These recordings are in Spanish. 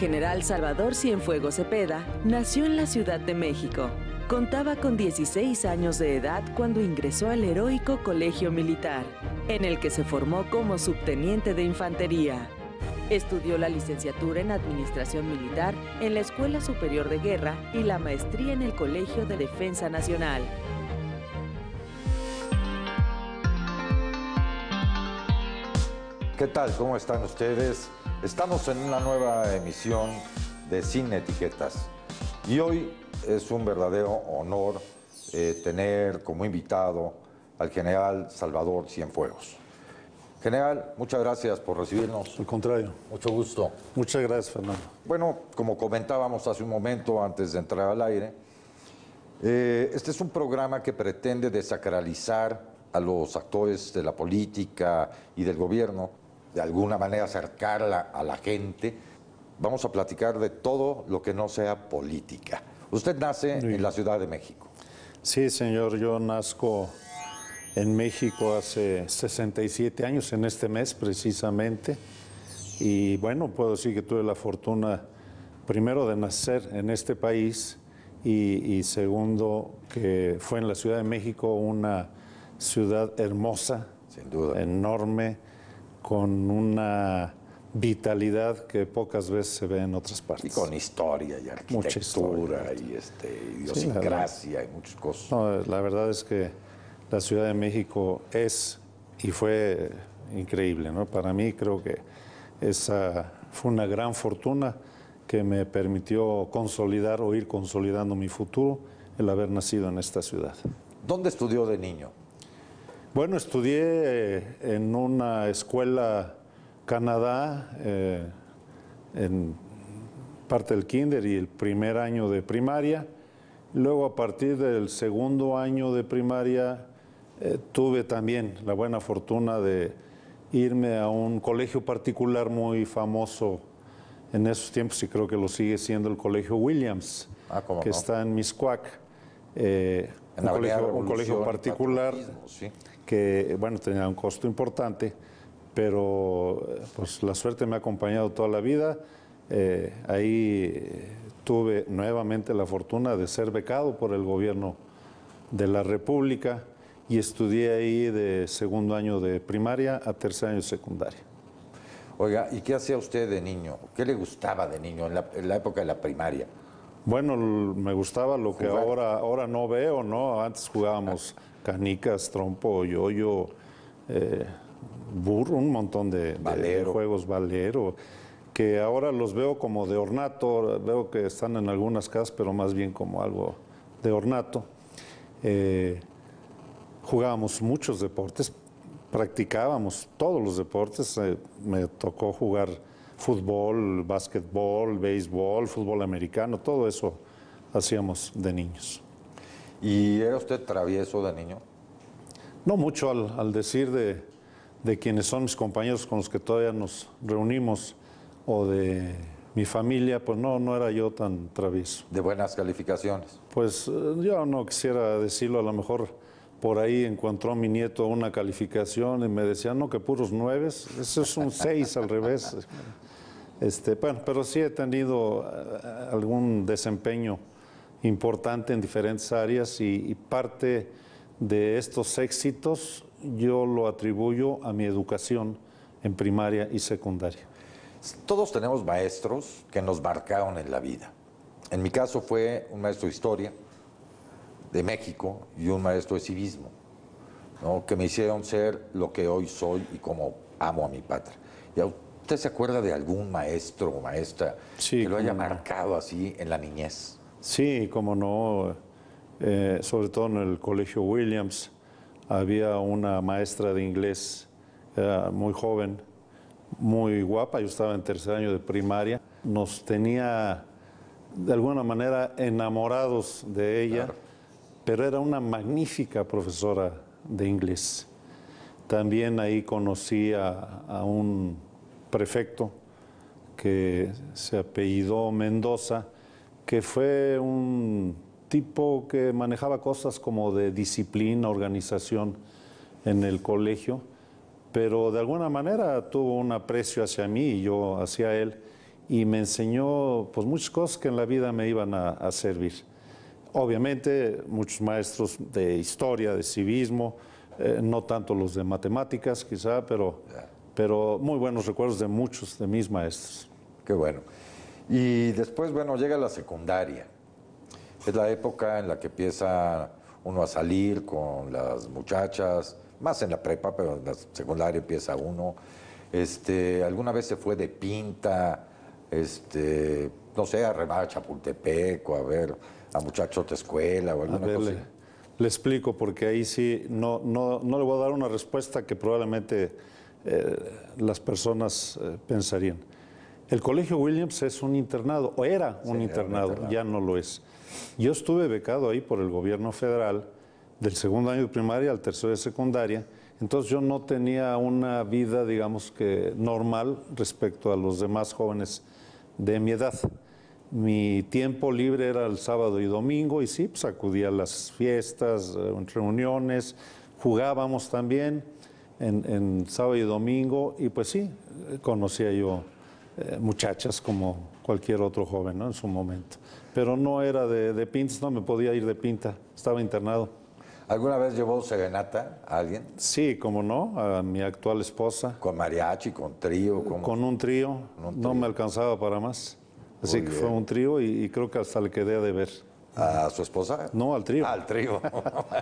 general Salvador Cienfuegos Cepeda nació en la Ciudad de México. Contaba con 16 años de edad cuando ingresó al heroico Colegio Militar, en el que se formó como subteniente de infantería. Estudió la licenciatura en Administración Militar en la Escuela Superior de Guerra y la maestría en el Colegio de Defensa Nacional. ¿Qué tal? ¿Cómo están ustedes? Estamos en una nueva emisión de Sin Etiquetas. Y hoy es un verdadero honor eh, tener como invitado al general Salvador Cienfuegos. General, muchas gracias por recibirnos. Al contrario. Mucho gusto. Muchas gracias, Fernando. Bueno, como comentábamos hace un momento antes de entrar al aire, eh, este es un programa que pretende desacralizar a los actores de la política y del gobierno de alguna manera acercarla a la gente. Vamos a platicar de todo lo que no sea política. Usted nace en la Ciudad de México. Sí, señor, yo nazco en México hace 67 años, en este mes precisamente. Y bueno, puedo decir que tuve la fortuna, primero, de nacer en este país y, y segundo, que fue en la Ciudad de México una ciudad hermosa, Sin duda. enorme con una vitalidad que pocas veces se ve en otras partes. Y con historia y arquitectura y este, idiosincrasia y muchas cosas. la verdad es que la Ciudad de México es y fue increíble. ¿no? Para mí creo que esa fue una gran fortuna que me permitió consolidar o ir consolidando mi futuro el haber nacido en esta ciudad. ¿Dónde estudió de niño? Bueno, estudié eh, en una escuela Canadá, eh, en parte del kinder y el primer año de primaria. Luego a partir del segundo año de primaria eh, tuve también la buena fortuna de irme a un colegio particular muy famoso en esos tiempos y creo que lo sigue siendo el colegio Williams, ah, que está en Miscuac. un, colegio, particular. Sí que bueno, tenía un costo importante, pero pues la suerte me ha acompañado toda la vida. Eh, ahí tuve nuevamente la fortuna de ser becado por el gobierno de la República y estudié ahí de segundo año de primaria a tercer año de secundaria. Oiga, ¿y qué hacía usted de niño? ¿Qué le gustaba de niño en la época de la primaria? Bueno, me gustaba lo que ahora, ahora no veo, ¿no? Antes jugábamos canicas, trompo, yoyo, eh, burro, un montón de, juegos valero, que ahora los veo como de ornato, veo que están en algunas casas, pero más bien como algo de ornato. Eh, jugábamos muchos deportes, practicábamos todos los deportes, eh, me tocó jugar fútbol, básquetbol, béisbol, fútbol americano, todo eso hacíamos de niños. ¿Y era usted travieso de niño? No mucho al, decir de, de, quienes son mis compañeros con los que todavía nos reunimos o de mi familia, pues no, no era yo tan travieso. ¿De buenas calificaciones? Pues eh, yo no quisiera decirlo, a lo mejor por ahí encontró mi nieto una calificación y me decía, no, que puros nueves, eso es un seis al revés. Este, bueno, pero sí he tenido eh, algún desempeño importante en diferentes áreas y, parte de estos éxitos yo lo atribuyo a mi educación en primaria y secundaria. Todos tenemos maestros que nos marcaron en la vida. En mi caso fue un maestro de historia de México y un maestro de civismo, que me hicieron ser lo que hoy soy y como amo a mi patria. Y ¿Usted se acuerda de algún maestro o maestra que lo haya marcado así en la niñez? Sí, como no, eh, sobre todo en el Colegio Williams, había una maestra de inglés eh, muy joven, muy guapa, yo estaba en tercer año de primaria, nos tenía de alguna manera enamorados de ella, pero era una magnífica profesora de inglés. También ahí conocí a un prefecto que se apellidó Mendoza, que fue un tipo que manejaba cosas como de disciplina, organización en el colegio, pero de alguna manera tuvo un aprecio hacia mí y yo hacia él y me enseñó pues muchas cosas que en la vida me iban a, servir. Obviamente muchos maestros de historia, de civismo, eh, no tanto los de matemáticas quizá, pero pero muy buenos recuerdos de muchos de mis maestros. Qué bueno. Y después, bueno, llega la secundaria. Es la época en la que empieza uno a salir con las muchachas, más en la prepa, pero en la secundaria empieza uno. Este, alguna vez se fue de pinta, este, no sé, a remar a Pultepec, o a ver a muchachos de escuela o alguna Le, le, explico, porque ahí sí no, no, no le voy a dar una respuesta que probablemente eh, las personas eh, pensarían. El Colegio Williams es un internado, o era un, internado, ya no lo es. Yo estuve becado ahí por el gobierno federal del segundo año de primaria al tercero de secundaria, entonces yo no tenía una vida, digamos que normal respecto a los demás jóvenes de mi edad. Mi tiempo libre era el sábado y domingo y sí, pues acudía a las fiestas, eh, reuniones, jugábamos también en, sábado y domingo y pues sí, conocía yo eh, muchachas como cualquier otro joven en su momento. Pero no era de, de no me podía ir de pinta, estaba internado. ¿Alguna vez llevó serenata a alguien? Sí, como no, a mi actual esposa. ¿Con mariachi, con trío? Con, con un trío, no me alcanzaba para más. Así que fue un trío y, creo que hasta le quedé a deber. ¿A su esposa? No, al trío. al trío.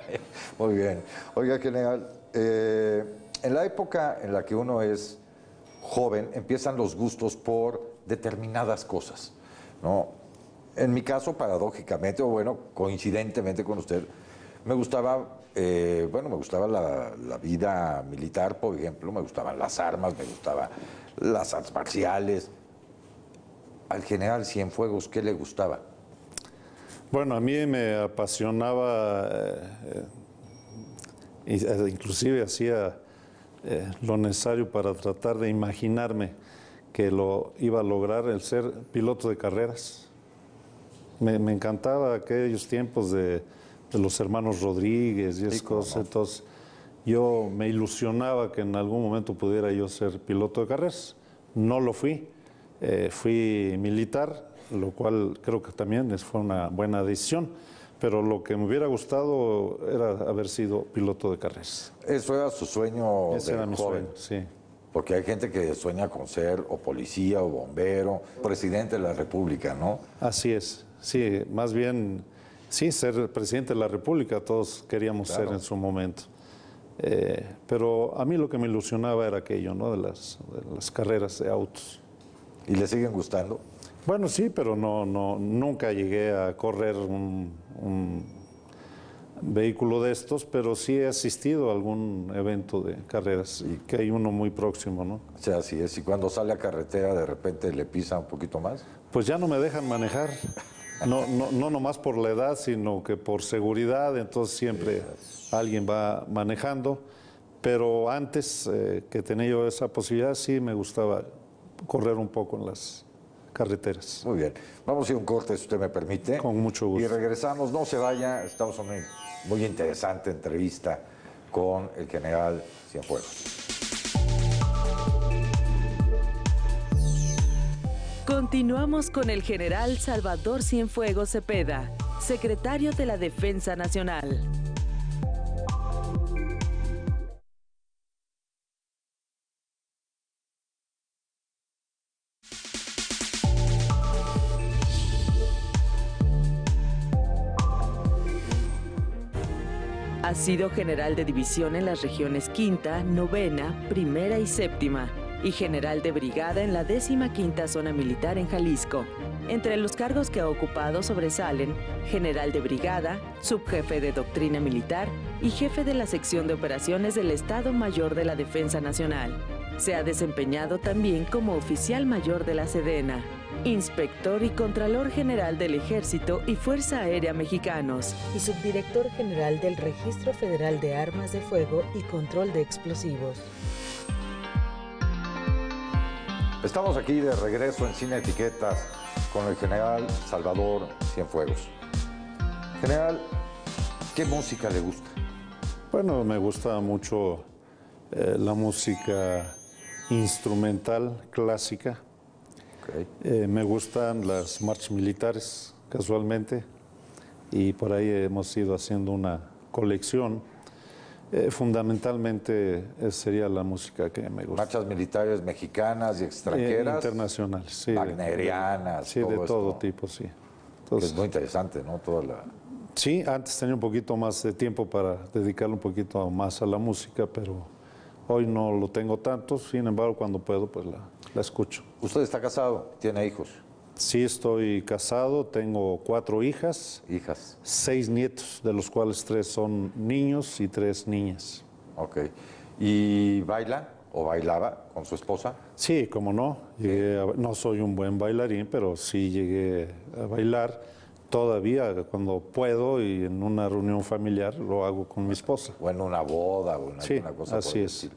Muy bien. Oiga, general, eh, en la época en la que uno es joven, empiezan los gustos por determinadas cosas. ¿no? En mi caso, paradójicamente, o bueno, coincidentemente con usted, me gustaba, eh, bueno, me gustaba la, vida militar, por ejemplo, me gustaban las armas, me gustaban las artes marciales. Al general Cienfuegos, ¿qué le gustaba? Bueno, a mí me apasionaba, eh, eh, inclusive hacía eh, lo necesario para tratar de imaginarme que lo iba a lograr el ser piloto de carreras. Me, encantaba aquellos tiempos de, los hermanos Rodríguez y esas cosas. Entonces, yo me ilusionaba que en algún momento pudiera yo ser piloto de carreras. No lo fui. Eh, fui militar, lo cual creo que también fue una buena decisión pero lo que me hubiera gustado era haber sido piloto de carreras. Eso era su sueño Ese de era mi joven. Sueño, sí. Porque hay gente que sueña con ser o policía o bombero, presidente de la República, ¿no? Así es, sí, más bien, sí, ser presidente de la República, todos queríamos ser en su momento. Eh, pero a mí lo que me ilusionaba era aquello, ¿no? De las, de las carreras de autos. ¿Y le siguen gustando? Bueno, sí, pero no, no, nunca llegué a correr un, vehículo de estos, pero sí he asistido a algún evento de carreras y que hay uno muy próximo, ¿no? O sea, así es. Y cuando sale a carretera, de repente le pisa un poquito más. Pues ya no me dejan manejar. No, no, no nomás por la edad, sino que por seguridad. Entonces siempre alguien va manejando. Pero antes eh, que tenía yo esa posibilidad, sí me gustaba correr un poco en las carreteras. Muy bien. Vamos a ir un corte, si usted me permite. Con mucho gusto. Y regresamos, no se vaya, estamos en una muy interesante entrevista con el general Cienfuegos. Continuamos con el general Salvador Cienfuegos Cepeda, secretario de la Defensa Nacional. sido general de división en las regiones quinta, novena, primera y séptima, y general de brigada en la décima quinta zona militar en Jalisco. Entre los cargos que ha ocupado sobresalen general de brigada, subjefe de doctrina militar y jefe de la sección de operaciones del Estado Mayor de la Defensa Nacional. Se ha desempeñado también como oficial mayor de la Sedena inspector y contralor general del Ejército y Fuerza Aérea Mexicanos, y subdirector general del Registro Federal de Armas de Fuego y Control de Explosivos. Estamos aquí de regreso en Cine Etiquetas con el general Salvador Cienfuegos. General, ¿qué música le gusta? Bueno, me gusta mucho eh, la música instrumental clásica eh, me gustan las marchas militares, casualmente, y por ahí hemos ido haciendo una colección. Eh, fundamentalmente eh, sería la música que me gusta. Marchas militares mexicanas y extranjeras. internacionales, sí. Sí, de todo tipo, sí. es muy interesante, ¿no? Toda la... Sí, antes tenía un poquito más de tiempo para dedicarle un poquito más a la música, pero hoy no lo tengo tanto. Sin embargo, cuando puedo, pues la, la escucho. ¿Usted está casado? ¿Tiene hijos? Sí, estoy casado, tengo cuatro hijas. Hijas. Seis nietos, de los cuales tres son niños y tres niñas. Ok. ¿Y baila o bailaba con su esposa? Sí, como no. no soy un buen bailarín, pero sí llegué a bailar todavía cuando puedo y en una reunión familiar lo hago con mi esposa. O en una boda o en alguna cosa. Así Así es.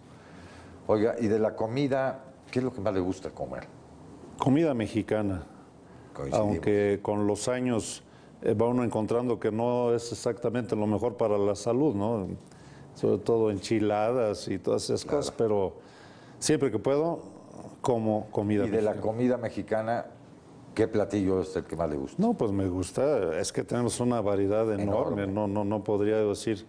Oiga, y de la comida, ¿Qué es lo que más le gusta comer? Comida mexicana. Aunque con los años eh, va uno encontrando que no es exactamente lo mejor para la salud, ¿no? Sobre todo enchiladas y todas esas cosas, pero siempre que puedo como comida. ¿Y de la comida mexicana qué platillo es el que más le gusta? No, pues me gusta, es que tenemos una variedad enorme, No, no, no podría decir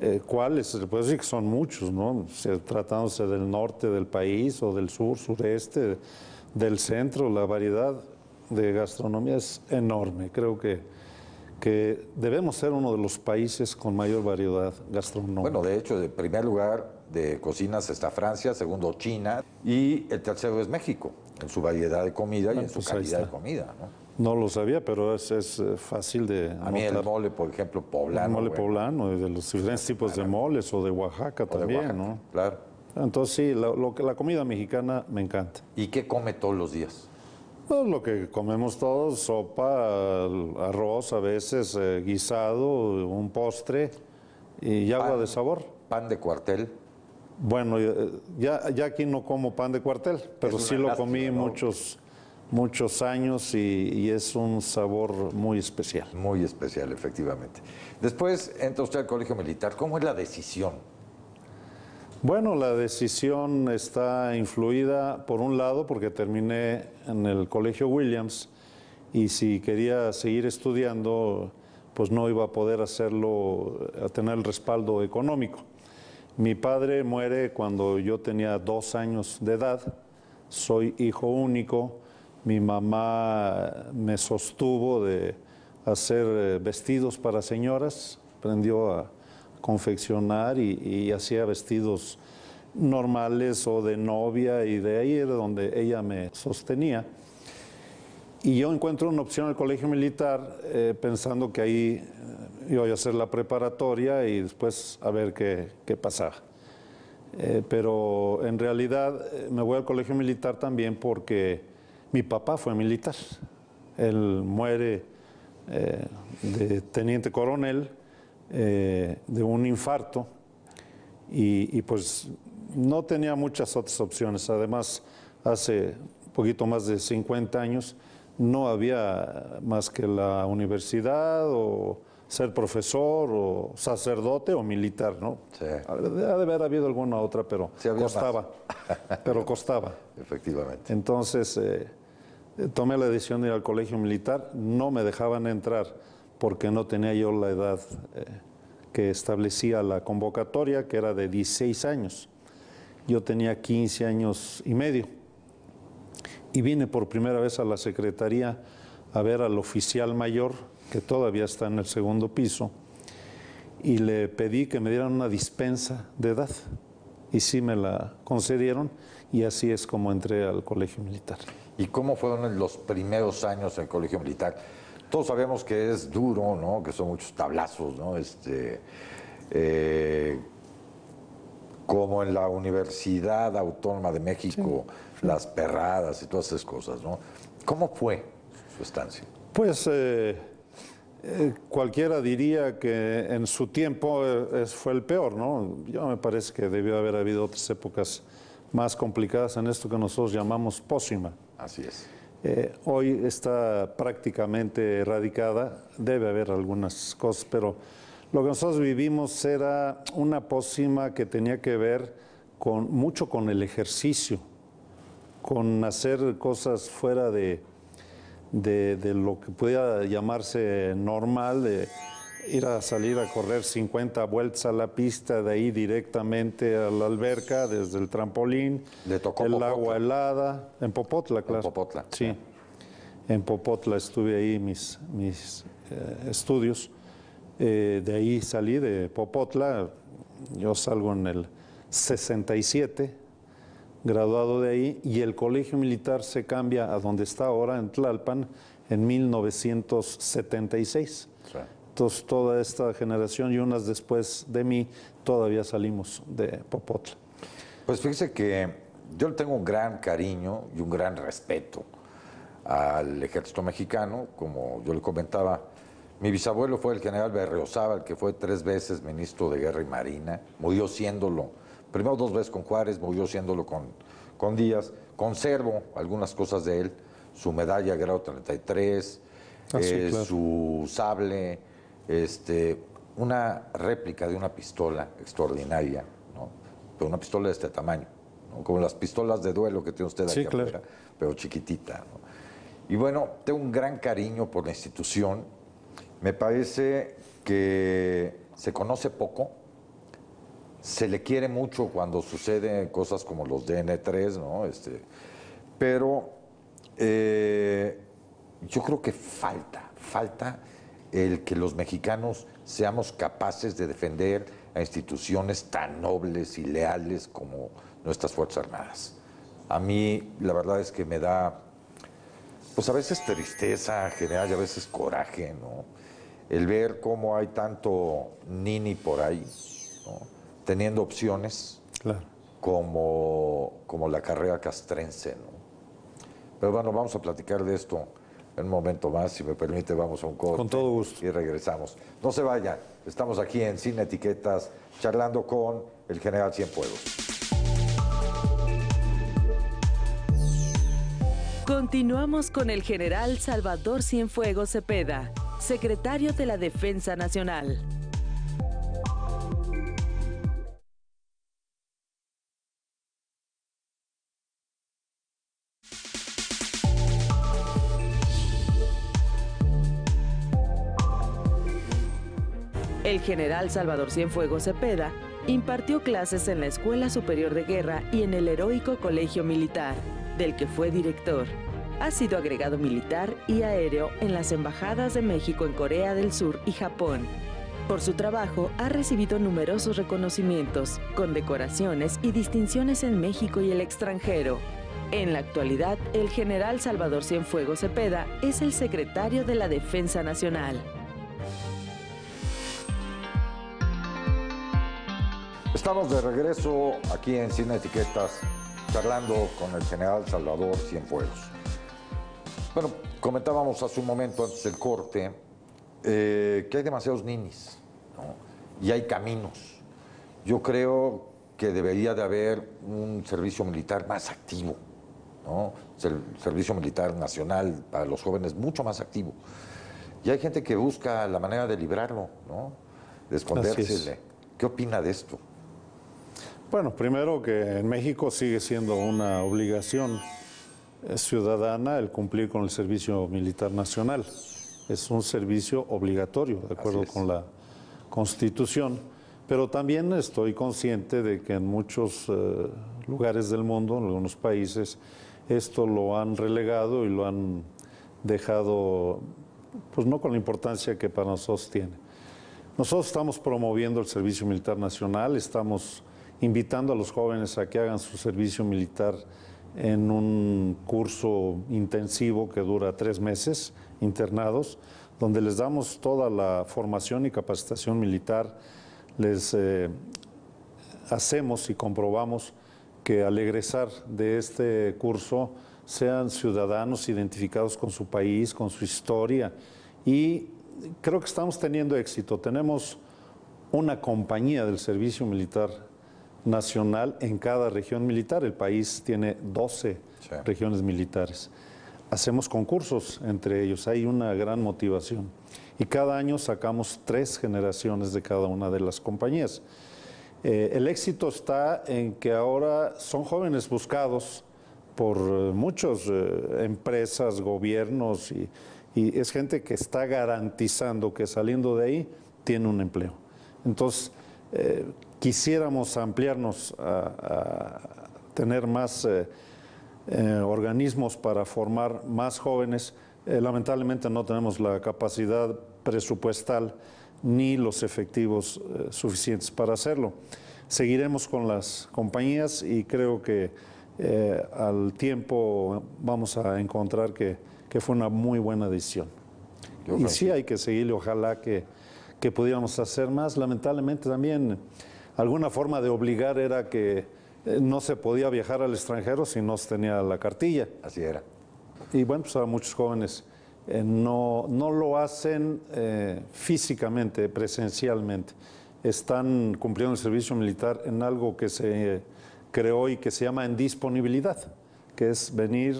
eh, ¿Cuáles? Se puede decir que son muchos, ¿no? tratándose del norte del país o del sur, sureste, del centro, la variedad de gastronomía es enorme. Creo que, que debemos ser uno de los países con mayor variedad gastronómica. Bueno, de hecho, en primer lugar de cocinas está Francia, segundo China y el tercero es México, en su variedad de comida y en su pues calidad de comida, ¿no? No lo sabía, pero es, es eh, fácil de. A mí el mole, por ejemplo, poblano. mole poblano, de los diferentes tipos de moles, o de Oaxaca también, ¿no? Claro. Entonces, sí, la, la comida mexicana me encanta. ¿Y qué come todos los días? lo que comemos todos: sopa, arroz, a veces eh, guisado, un postre y agua de sabor. ¿Pan de cuartel? Bueno, eh, ya, ya aquí no como pan de cuartel, pero sí lo comí muchos muchos años y, es un sabor muy especial. Muy especial, efectivamente. Después entra usted al Colegio Militar. ¿Cómo es la decisión? Bueno, la decisión está influida, por un lado, porque terminé en el Colegio Williams y si quería seguir estudiando, pues no iba a poder hacerlo, a tener el respaldo económico. Mi padre muere cuando yo tenía dos años de edad, soy hijo único, mi mamá me sostuvo de hacer eh, vestidos para señoras, aprendió a confeccionar y, hacía vestidos normales o de novia y de ahí era donde ella me sostenía. Y yo encuentro una opción al colegio militar eh, pensando que ahí voy eh, a hacer la preparatoria y después a ver qué, qué pasaba. pero en realidad me voy al colegio militar también porque mi papá fue militar, él muere eh, de teniente coronel eh, de un infarto y, pues no tenía muchas otras opciones. Además, hace un poquito más de 50 años no había más que la universidad o ser profesor o sacerdote o militar, ¿no? Sí. Ha de haber habido alguna otra, pero costaba. pero costaba. Efectivamente. Entonces... Eh, eh, tomé la decisión de ir al colegio militar, no me dejaban entrar porque no tenía yo la edad eh, que establecía la convocatoria, que era de 16 años. Yo tenía 15 años y medio. Y vine por primera vez a la Secretaría a ver al oficial mayor, que todavía está en el segundo piso, y le pedí que me dieran una dispensa de edad. Y sí me la concedieron, y así es como entré al colegio militar y cómo fueron los primeros años en el colegio militar. Todos sabemos que es duro, Que son muchos tablazos, Este, eh, como en la Universidad Autónoma de México, las perradas y todas esas cosas, ¿no? ¿Cómo fue su estancia? Pues eh, eh, cualquiera diría que en su tiempo fue el peor, ¿no? Yo me parece que debió haber habido otras épocas más complicadas en esto que nosotros llamamos pócima. Así es. Eh, hoy está prácticamente erradicada, debe haber algunas cosas, pero lo que nosotros vivimos era una pócima que tenía que ver con, mucho con el ejercicio, con hacer cosas fuera de, lo que pudiera llamarse normal, ir a salir a correr 50 vueltas a la pista, de ahí directamente a la alberca, desde el trampolín, el agua helada, en Popotla, claro. En Popotla. Sí, en Popotla estuve ahí mis, mis eh, estudios. Eh, de ahí salí de Popotla, yo salgo en el 67, graduado de ahí, y el colegio militar se cambia a donde está ahora, en Tlalpan, en 1976 toda esta generación y unas después de mí todavía salimos de Popotla. Pues fíjese que yo le tengo un gran cariño y un gran respeto al ejército mexicano, como yo le comentaba, mi bisabuelo fue el general Berriozábal, que fue tres veces ministro de Guerra y Marina, murió siéndolo, primero dos veces con Juárez, murió siéndolo con, con Díaz, conservo algunas cosas de él, su medalla grado ah, eh, 33, su sable, este, una réplica de una pistola extraordinaria, pero una pistola de este tamaño, como las pistolas de duelo que tiene usted aquí pero chiquitita. Y bueno, tengo un gran cariño por la institución. Me parece que se conoce poco, se le quiere mucho cuando suceden cosas como los DN3, ¿no? Este, pero eh, yo creo que falta, falta el que los mexicanos seamos capaces de defender a instituciones tan nobles y leales como nuestras Fuerzas Armadas. A mí la verdad es que me da, pues a veces tristeza general y a veces coraje, ¿no? El ver cómo hay tanto nini por ahí, teniendo opciones como, como la carrera castrense, ¿no? Pero bueno, vamos a platicar de esto un momento más, si me permite, vamos a un corte. Y regresamos. No se vayan. Estamos aquí en Sin Etiquetas charlando con el general Cienfuegos. Continuamos con el general Salvador Cienfuegos Cepeda, secretario de la Defensa Nacional. general Salvador Cienfuegos Cepeda, impartió clases en la Escuela Superior de Guerra y en el Heroico Colegio Militar, del que fue director. Ha sido agregado militar y aéreo en las embajadas de México en Corea del Sur y Japón. Por su trabajo ha recibido numerosos reconocimientos, condecoraciones y distinciones en México y el extranjero. En la actualidad, el general Salvador Cienfuegos Cepeda es el secretario de la Defensa Nacional. Estamos de regreso aquí en Cine Etiquetas, charlando con el general Salvador Cienfuegos. Bueno, comentábamos hace un momento antes del corte eh, que hay demasiados ninis y hay caminos. Yo creo que debería de haber un servicio militar más activo, ¿no? servicio militar nacional para los jóvenes mucho más activo. Y hay gente que busca la manera de librarlo, ¿no? de esconderse. ¿Qué opina de esto? Bueno, primero que en México sigue siendo una obligación ciudadana el cumplir con el servicio militar nacional. Es un servicio obligatorio, de acuerdo con la Constitución. Pero también estoy consciente de que en muchos eh, lugares del mundo, en algunos países, esto lo han relegado y lo han dejado, pues no con la importancia que para nosotros tiene. Nosotros estamos promoviendo el Servicio Militar Nacional, estamos invitando a los jóvenes a que hagan su servicio militar en un curso intensivo que dura tres meses, internados, donde les damos toda la formación y capacitación militar, les eh, hacemos y comprobamos que al egresar de este curso sean ciudadanos identificados con su país, con su historia. Y creo que estamos teniendo éxito. Tenemos una compañía del servicio militar nacional en cada región militar. El país tiene 12 regiones militares. Hacemos concursos entre ellos, hay una gran motivación. Y cada año sacamos tres generaciones de cada una de las compañías. Eh, el éxito está en que ahora son jóvenes buscados por eh, muchas eh, empresas, gobiernos, y, es gente que está garantizando que saliendo de ahí tiene un empleo. Entonces, quisiéramos ampliarnos a, tener más eh, eh, organismos para formar más jóvenes, eh, lamentablemente no tenemos la capacidad presupuestal ni los efectivos suficientes para hacerlo. Seguiremos con las compañías y creo que al tiempo vamos a encontrar que, fue una muy buena decisión. Y sí hay que seguirle, ojalá que, que pudiéramos hacer más. Lamentablemente también alguna forma de obligar era que eh, no se podía viajar al extranjero si no se tenía la cartilla. Así era. Y bueno, pues a muchos jóvenes eh, no, lo hacen eh, físicamente, presencialmente. Están cumpliendo el servicio militar en algo que se creó y que se llama en disponibilidad, que es venir,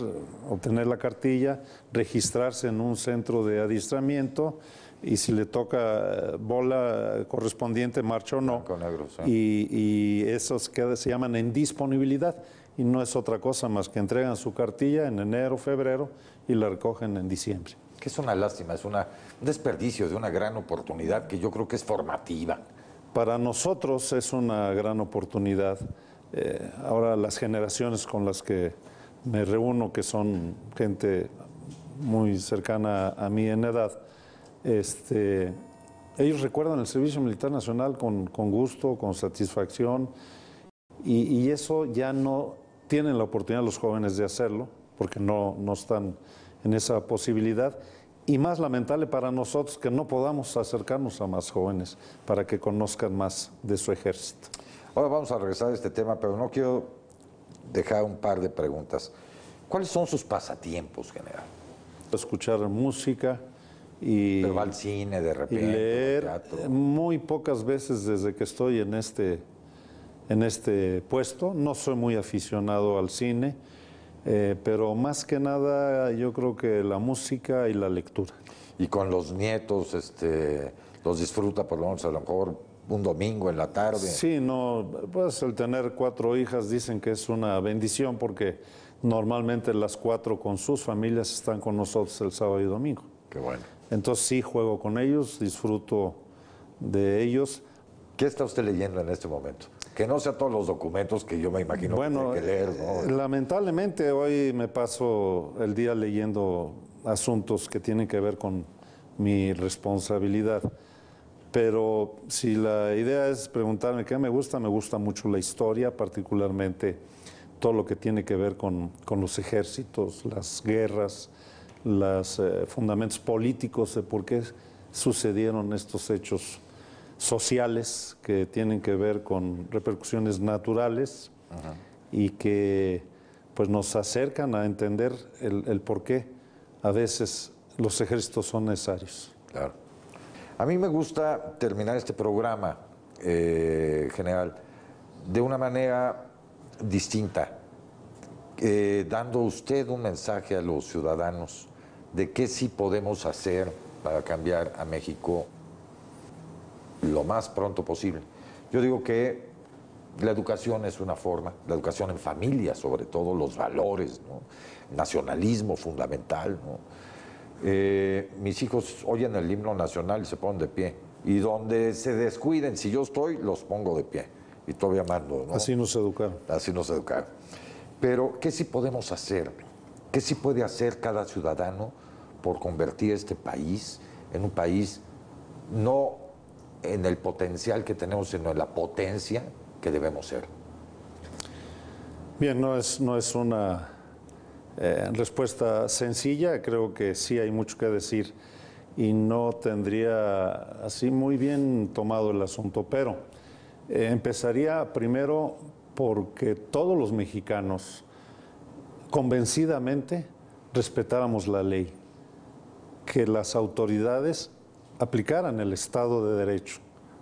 obtener la cartilla, registrarse en un centro de adiestramiento y si le toca eh, bola correspondiente, marcha o no. y, y, esos que se llaman en disponibilidad y no es otra cosa más que entregan su cartilla en enero, febrero y la recogen en diciembre. Que es una lástima, es un desperdicio de una gran oportunidad que yo creo que es formativa. Para nosotros es una gran oportunidad. Eh, ahora las generaciones con las que me reúno, que son gente muy cercana a mí en edad, este, ellos recuerdan el servicio militar nacional con, con gusto, con satisfacción, y, y, eso ya no tienen la oportunidad los jóvenes de hacerlo, porque no, no están en esa posibilidad. Y más lamentable para nosotros que no podamos acercarnos a más jóvenes para que conozcan más de su ejército. Ahora vamos a regresar a este tema, pero no quiero dejar un par de preguntas. ¿Cuáles son sus pasatiempos, general? Escuchar música, y, al cine de repente. leer muy pocas veces desde que estoy en este, en este puesto. No soy muy aficionado al cine. Eh, pero más que nada yo creo que la música y la lectura. Y con los nietos, este, los disfruta por lo menos a lo mejor un domingo en la tarde. Sí, no, pues el tener cuatro hijas dicen que es una bendición porque normalmente las cuatro con sus familias están con nosotros el sábado y domingo. Qué bueno. Entonces sí juego con ellos, disfruto de ellos. ¿Qué está usted leyendo en este momento? Que no sea todos los documentos que yo me imagino bueno, que, hay eh, que leer. Bueno, eh, Lamentablemente hoy me paso el día leyendo asuntos que tienen que ver con mi responsabilidad. Pero si la idea es preguntarme qué me gusta, me gusta mucho la historia, particularmente todo lo que tiene que ver con los ejércitos, las guerras, los eh, fundamentos políticos de por qué sucedieron estos hechos sociales que tienen que ver con repercusiones naturales y que pues nos acercan a entender el, por qué a veces los ejércitos son necesarios. Claro. A mí me gusta terminar este programa, eh, general, de una manera distinta, eh, dando usted un mensaje a los ciudadanos de qué sí podemos hacer para cambiar a México lo más pronto posible. Yo digo que la educación es una forma, la educación en familia sobre todo, los valores, nacionalismo fundamental. Eh, mis hijos oyen el himno nacional y se ponen de pie. Y donde se descuiden, si yo estoy, los pongo de pie. Y todavía mando. ¿no? Así nos educaron. Así nos educaron. Pero, ¿qué sí podemos hacer? ¿Qué sí puede hacer cada ciudadano por convertir este país en un país no en el potencial que tenemos, sino en la potencia que debemos ser? Bien, no es, no es una eh, respuesta sencilla, creo que sí hay mucho que decir y no tendría así muy bien tomado el asunto, pero eh, empezaría primero porque todos los mexicanos convencidamente respetáramos la ley, que las autoridades aplicaran el Estado de Derecho,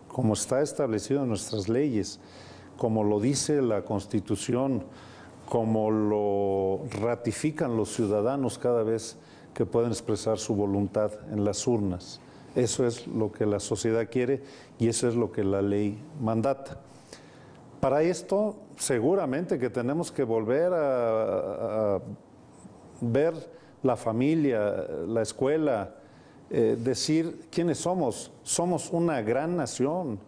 como está establecido en nuestras leyes, como lo dice la Constitución, como lo ratifican los ciudadanos cada vez que pueden expresar su voluntad en las urnas. Eso es lo que la sociedad quiere y eso es lo que la ley mandata. Para esto, seguramente que tenemos que volver a, ver la familia, la escuela, eh, decir quiénes somos. Somos una gran nación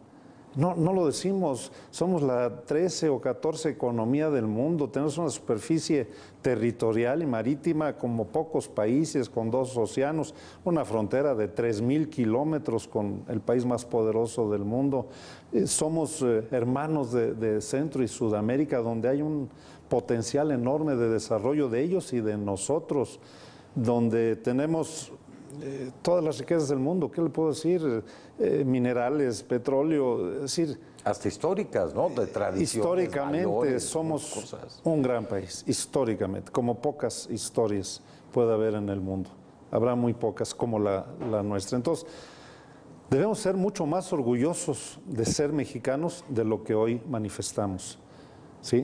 no, no lo decimos, somos la 13 o 14 economía del mundo, tenemos una superficie territorial y marítima como pocos países, con dos océanos, una frontera de 3.000 kilómetros con el país más poderoso del mundo. Eh, somos eh, hermanos de Centro y Sudamérica, donde hay un potencial enorme de desarrollo de ellos y de nosotros, donde tenemos eh, todas las riquezas del mundo, ¿qué le puedo decir? Eh, minerales, petróleo, es decir... Hasta históricas, ¿no? De Históricamente somos un gran país, históricamente, como pocas historias puede haber en el mundo. Habrá muy pocas como la nuestra. Entonces, debemos ser mucho más orgullosos de ser mexicanos de lo que hoy manifestamos.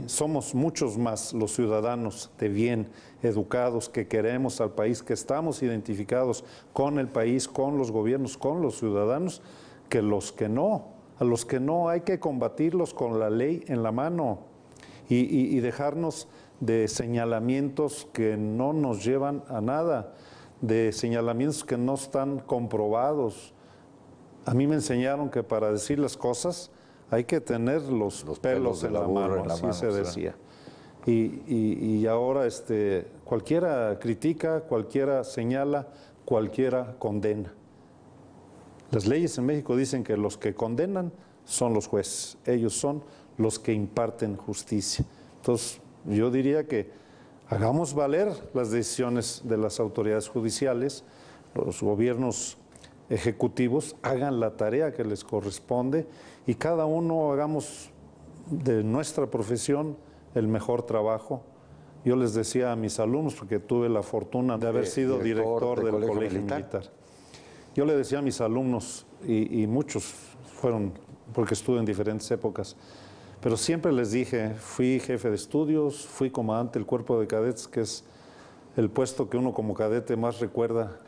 Somos muchos más los ciudadanos de bien, educados, que queremos al país, que estamos identificados con el país, con los gobiernos, con los ciudadanos, que los que no. A los que no hay que combatirlos con la ley en la mano y dejarnos de señalamientos que no nos llevan a nada, de señalamientos que no están comprobados. A mí me enseñaron que para decir las cosas hay que tener los, pelos, en de la, mano, así se decía. Y, y, y, ahora este, cualquiera critica, cualquiera señala, cualquiera condena. Las leyes en México dicen que los que condenan son los jueces, ellos son los que imparten justicia. Entonces, yo diría que hagamos valer las decisiones de las autoridades judiciales, los gobiernos ejecutivos hagan la tarea que les corresponde y cada uno hagamos de nuestra profesión el mejor trabajo. Yo les decía a mis alumnos, porque tuve la fortuna de haber sido director, del Colegio, Militar. yo le decía a mis alumnos, y, y muchos fueron, porque estuve en diferentes épocas, pero siempre les dije, fui jefe de estudios, fui comandante del cuerpo de cadetes, que es el puesto que uno como cadete más recuerda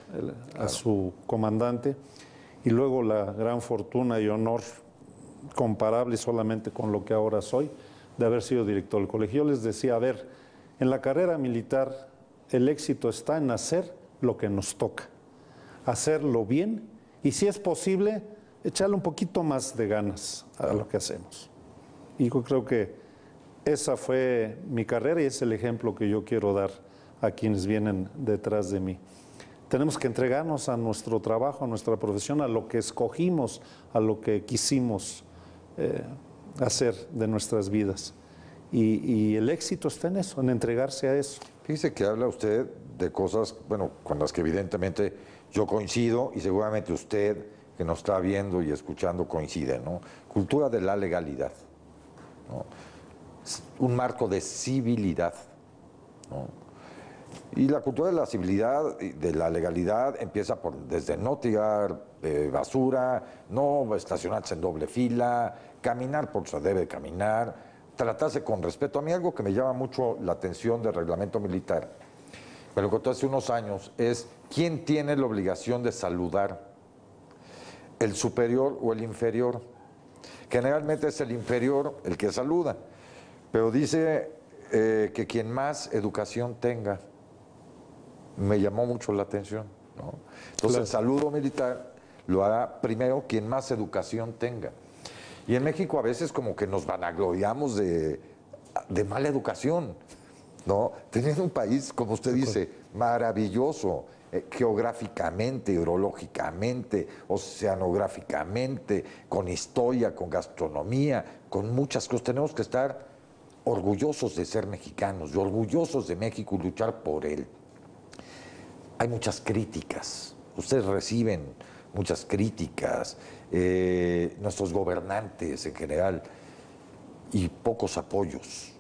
a su comandante, y luego la gran fortuna y honor comparable solamente con lo que ahora soy, de haber sido director del colegio. les decía, a ver, en la carrera militar el éxito está en hacer lo que nos toca, hacerlo bien y si es posible, echarle un poquito más de ganas a lo que hacemos. Y yo creo que esa fue mi carrera y es el ejemplo que yo quiero dar a quienes vienen detrás de mí. Tenemos que entregarnos a nuestro trabajo, a nuestra profesión, a lo que escogimos, a lo que quisimos eh, hacer de nuestras vidas. Y, y, el éxito está en eso, en entregarse a eso. Fíjese que habla usted de cosas, bueno, con las que evidentemente yo coincido y seguramente usted que nos está viendo y escuchando coincide, ¿no? Cultura de la legalidad, ¿no? Un marco de civilidad, ¿no? Y la cultura de la civilidad, de la legalidad, empieza por desde no tirar eh, basura, no estacionarse en doble fila, caminar por se debe caminar, tratarse con respeto. A mí algo que me llama mucho la atención del reglamento militar, lo contó hace unos años, es quién tiene la obligación de saludar, el superior o el inferior. Generalmente es el inferior el que saluda, pero dice eh, que quien más educación tenga me llamó mucho la atención. ¿no? Entonces, el saludo militar lo hará primero quien más educación tenga. Y en México a veces como que nos vanagloriamos de, de mala educación, ¿no? Teniendo un país, como usted dice, maravilloso, eh, geográficamente, hidrológicamente, oceanográficamente, con historia, con gastronomía, con muchas cosas. Tenemos que estar orgullosos de ser mexicanos y orgullosos de México y luchar por él hay muchas críticas. Ustedes reciben muchas críticas, eh, nuestros gobernantes en general, y pocos apoyos.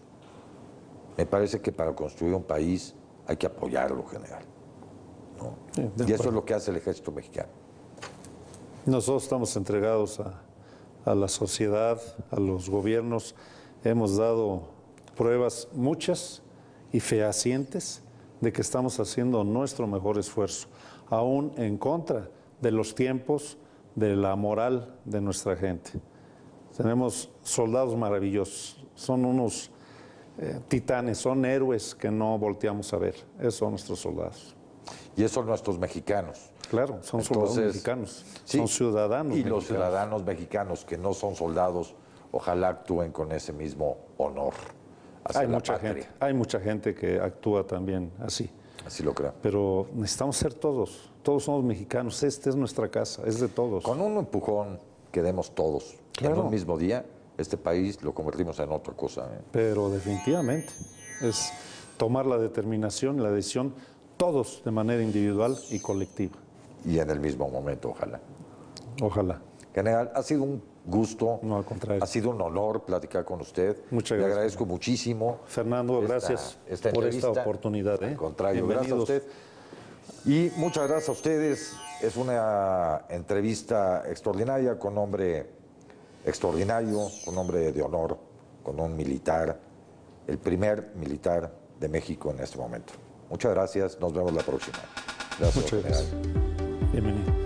Me parece que para construir un país hay que apoyarlo, general. y eso es lo que hace el ejército mexicano. Nosotros estamos entregados a, a la sociedad, a los gobiernos. Hemos dado pruebas, muchas y fehacientes, de que estamos haciendo nuestro mejor esfuerzo, aún en contra de los tiempos, de la moral de nuestra gente. Tenemos soldados maravillosos, son unos eh, titanes, son héroes que no volteamos a ver, esos son nuestros soldados. Y esos son nuestros mexicanos. Claro, son soldados mexicanos, son ciudadanos. Y los ciudadanos mexicanos que no son soldados, ojalá actúen con ese mismo honor hay mucha Gente, hay mucha gente que actúa también así. Así lo creo. Pero necesitamos ser todos. Todos somos mexicanos. Esta es nuestra casa, es de todos. Con un empujón que demos todos en un mismo día, este país lo convertimos en otra cosa. ¿eh? Pero definitivamente es tomar la determinación, la decisión, todos de manera individual y colectiva. Y en el mismo momento, ojalá. Ojalá. General, ha sido un gusto. No, al contrario. Ha sido un honor platicar con usted. Muchas gracias. Le agradezco muchísimo. Fernando, gracias por esta oportunidad. ¿eh? Al contrario, gracias a usted. Y muchas gracias a ustedes. Es una entrevista extraordinaria con hombre extraordinario, con hombre de honor, con un militar, el primer militar de México en este momento. Muchas gracias. Nos vemos la próxima. Gracias. Muchas gracias. Bienvenido.